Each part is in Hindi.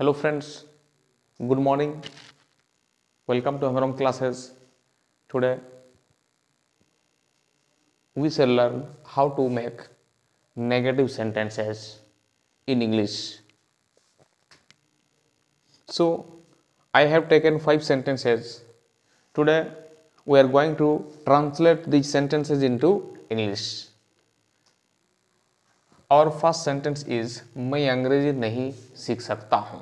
hello friends good morning welcome to Amram classes today we shall learn how to make negative sentences in English so I have taken five sentences today we are going to translate these sentences into English और फर्स्ट सेंटेंस इज मैं अंग्रेजी नहीं सीख सकता हूँ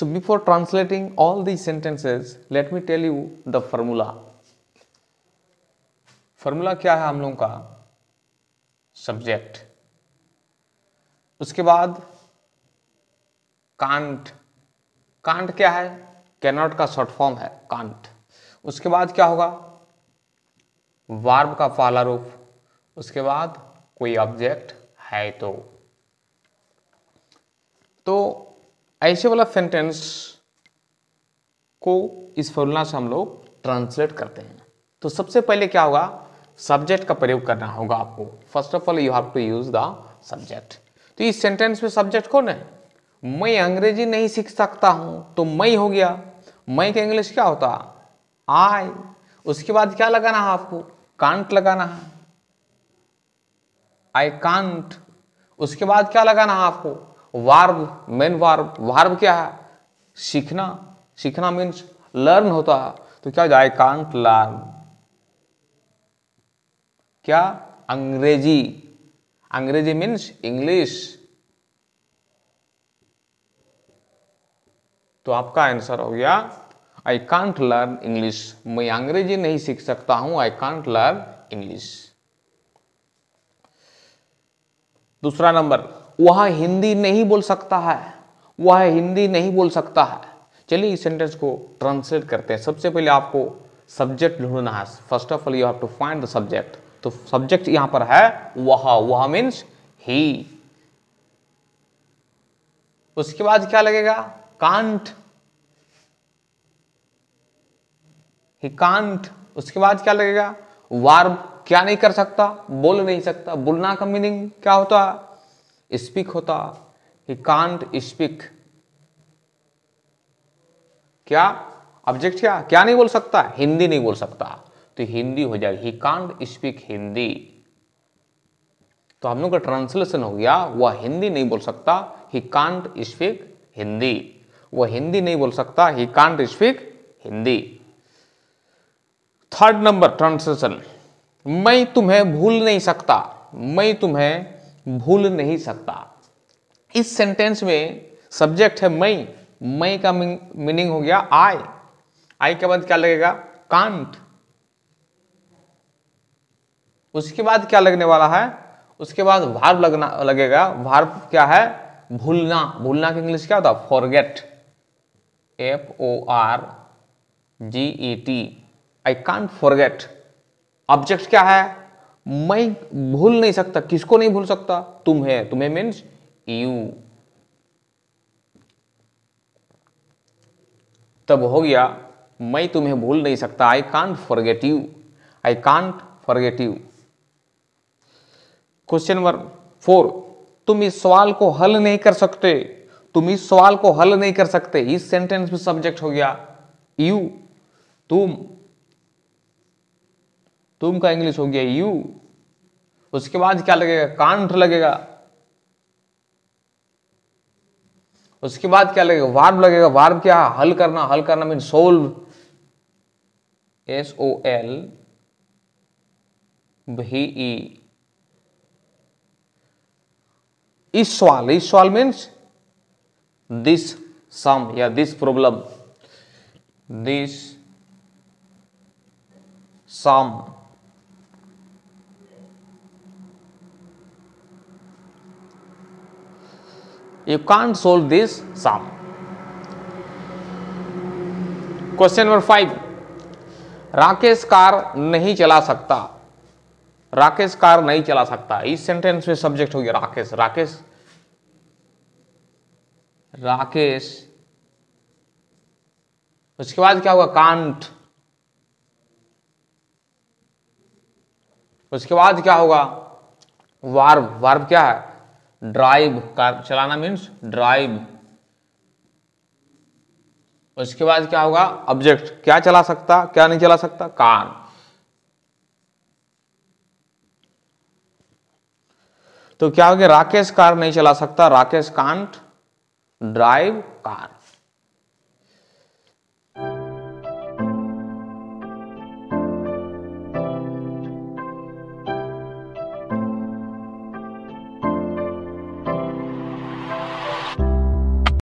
so before translating all the sentences let me tell you the formula formula क्या है हम लोगों का सब्जेक्ट उसके बाद कांट कांट क्या है कैनॉट का शॉर्ट फॉर्म है कांट उसके बाद क्या होगा वार्ब का पहला रूप उसके बाद कोई ऑब्जेक्ट है तो तो ऐसे वाला सेंटेंस को इस फॉर्मूला से हम लोग ट्रांसलेट करते हैं तो सबसे पहले क्या होगा सब्जेक्ट का प्रयोग करना होगा आपको first of all you have to use the subject तो इस सेंटेंस में सब्जेक्ट कौन है मैं अंग्रेजी नहीं सीख सकता हूं तो मैं हो गया मैं के इंग्लिश क्या होता आई उसके बाद क्या लगाना है आपको कांट लगाना है आई कांट उसके बाद क्या लगाना है आपको वार्ब मेन वार्ब वार्ब क्या है सीखना सीखना मीन्स लर्न होता है तो क्या हो जाए आई कांट लर्न क्या अंग्रेजी अंग्रेजी मीन्स इंग्लिश तो आपका आंसर हो गया आई कांट लर्न इंग्लिश मैं अंग्रेजी नहीं सीख सकता हूं आई कांट लर्न इंग्लिश दूसरा नंबर वह हिंदी नहीं बोल सकता है वह हिंदी नहीं बोल सकता है चलिए इस सेंटेंस को ट्रांसलेट करते हैं सबसे पहले आपको सब्जेक्ट ढूंढना है first of all you have to find the subject तो सब्जेक्ट यहां पर है वह वह मीन्स ही उसके बाद क्या लगेगा कांट ही कांट उसके बाद क्या लगेगा वार्ब क्या नहीं कर सकता बोल नहीं सकता बोलना का मीनिंग क्या होता स्पीक होता ही कांट स्पीक क्या ऑब्जेक्ट क्या क्या नहीं बोल सकता हिंदी नहीं बोल सकता तो हिंदी हो जाएगी ही कांट स्पीक हिंदी तो हम लोग का ट्रांसलेशन हो गया वह हिंदी नहीं बोल सकता ही कांट स्पीक हिंदी वह हिंदी नहीं बोल सकता he can't speak Hindi third number translation मैं तुम्हें भूल नहीं सकता मैं तुम्हें भूल नहीं सकता इस सेंटेंस में सब्जेक्ट है मैं मैं का मीनिंग हो गया आई आई के बाद क्या लगेगा कांट उसके बाद क्या लगने वाला है उसके बाद भार्व लगना लगेगा भार्व क्या है भूलना भूलना के इंग्लिश क्या होता है forget F O R G E T I can't forget object क्या है मैं भूल नहीं सकता किसको नहीं भूल सकता तुम है तुम्हें मीन्स यू तब हो गया मैं तुम्हें भूल नहीं सकता I can't forget you I can't forget you question number four तुम इस सवाल को हल नहीं कर सकते तुम इस सवाल को हल नहीं कर सकते इस सेंटेंस में सब्जेक्ट हो गया यू तुम तुम का इंग्लिश हो गया यू उसके बाद क्या लगेगा कांट लगेगा उसके बाद क्या लगेगा वार्ब लगेगा वार्ब क्या हल करना हल करना mean solve S O L V E इस सवाल इस सवाल मीन्स दिस सम या this problem this sum you can't solve this sum question number five Rakesh car नहीं चला सकता राकेश कार नहीं चला सकता इस सेंटेंस में सब्जेक्ट हो गया राकेश राकेश राकेश उसके बाद क्या होगा कांट उसके बाद क्या होगा वार्ब वार्ब क्या है ड्राइव कार चलाना मीन्स ड्राइव उसके बाद क्या होगा ऑब्जेक्ट क्या चला सकता क्या नहीं चला सकता कार तो क्या हो गया राकेश कार नहीं चला सकता राकेश कांट ड्राइव कार